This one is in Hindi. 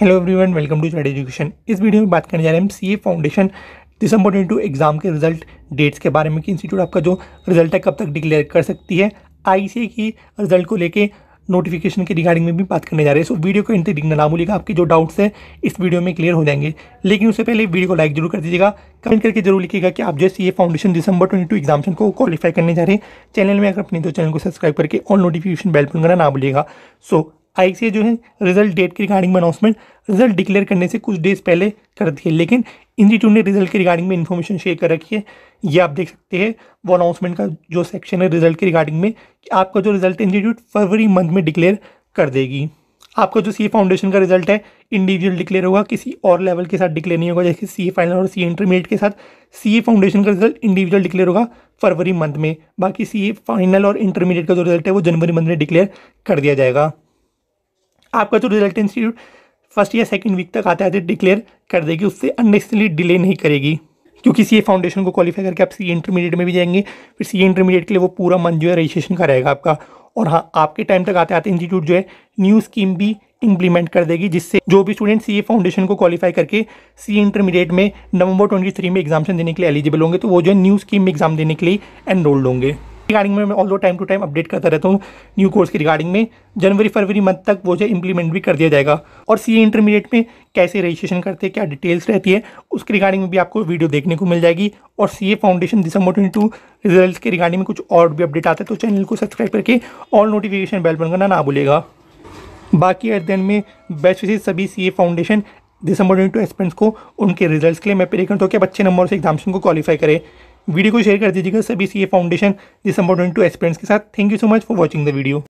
hello everyone welcome to chide education इस वीडियो में बात करने जा रहे हैं हम C A foundation December twenty two exam के रिजल्ट डेट्स के बारे में कि इंस्टीट्यूट आपका जो रिजल्ट है कब तक डिक्लेयर कर सकती है आई सी ए की रिजल्ट को लेके नोटिफिकेशन के रिगार्डिंग में भी बात करने जा रहे हैं सो वीडियो को इंतजार ना भूलिएगा आपके जो डाउट्स हैं इस वीडियो में क्लियर हो जाएंगे लेकिन उससे पहले वीडियो को लाइक जरूर कर दीजिएगा कमेंट करके जरूर लिखिएगा कि आप जो ये foundation December twenty two examination को क्वालिफाई करने जा रहे हैं चैनल में अगर अपने तो चैनल को सब्सक्राइब करके ऑल नोटिफिकेशन बेल पर करना ना भूलिएगा सो आई जो है रिजल्ट डेट के रिगार्डिंग में अनाउंसमेंट रिजल्ट डिक्लेयर करने से कुछ डेज पहले कर दिए है लेकिन इंस्टीट्यूट ने रिजल्ट के रिगार्डिंग में इन्फॉर्मेशन शेयर कर रखी है ये आप देख सकते हैं वो अनाउंसमेंट का जो सेक्शन है रिजल्ट के रिगार्डिंग में कि आपका जो रिजल्ट इंस्टीट्यूट फरवरी मंथ में डिक्लेयर कर देगी आपका जो सी फाउंडेशन का रिजल्ट है इंडिविजुअल डिक्लेयर होगा किसी और लेवल के साथ डिक्लेयर नहीं होगा जैसे सी फाइनल और सी इंटरमीडिएट के साथ सी फाउंडेशन का रिजल्ट इंडिविजुअल डिक्लेयर होगा फरवरी मंथ में बाकी सी फाइनल और इंटरमीडिएट का जो रिजल्ट है वो जनवरी मंथ में डिक्लेयर कर दिया जाएगा आपका जो रिजल्ट इंस्टीट्यूट फर्स्ट या सेकेंड वीक तक आता है डिक्लेयर तो कर देगी उससे अननेसेसरी डिले नहीं करेगी क्योंकि सी ए फाउंडेशन को क्वालिफाई करके आप सी इंटरमीडिएट में भी जाएंगे फिर सी इंटरमीडिएट के लिए वो पूरा मंथ जो है रजिस्ट्रेशन का रहेगा आपका और हाँ आपके टाइम तक आते आते इंस्टीट्यूट जो है न्यू स्कीम भी इंप्लीमेंट कर देगी जिससे जो भी स्टूडेंट सी ए फाउंडेशन को क्वालिफाई करके सी इंटरमीडिएट में नवंबर 23 में एग्जामेशन देने के लिए एलिजिबल होंगे तो वो जो है न्यू स्कीम में एग्जाम देने के लिए एनरोल्ड होंगे रिगार्डिंग में ऑल दो टाइम टू टाइम अपडेट करता रहता हूँ न्यू कोर्स की रिगार्डिंग में जनवरी फरवरी मंथ तक वो जो इंप्लीमेंट भी कर दिया जाएगा और सी इंटरमीडिएट में कैसे रजिस्ट्रेशन करते हैं क्या डिटेल्स रहती है उसके रिगार्डिंग में भी आपको वीडियो देखने को मिल जाएगी और C foundation December twenty result के रिगार्डिंग में कुछ और भी अपडेट आता है तो चैनल को सब्सक्राइब करके ऑल नोटिफिकेशन बेल बन करना ना भूलेगा बाकी एट दिन में बेस्ट विशेष सभी C foundation December twenty two को उनके रिजल्ट के लिए मैं प्रे करता हूँ कि अब अच्छे नंबर से एग्जामेशन को क्वालिफाई करें वीडियो को शेयर कर दीजिएगा सभी C A foundation December twenty two aspirants के साथ thank you so much for watching the video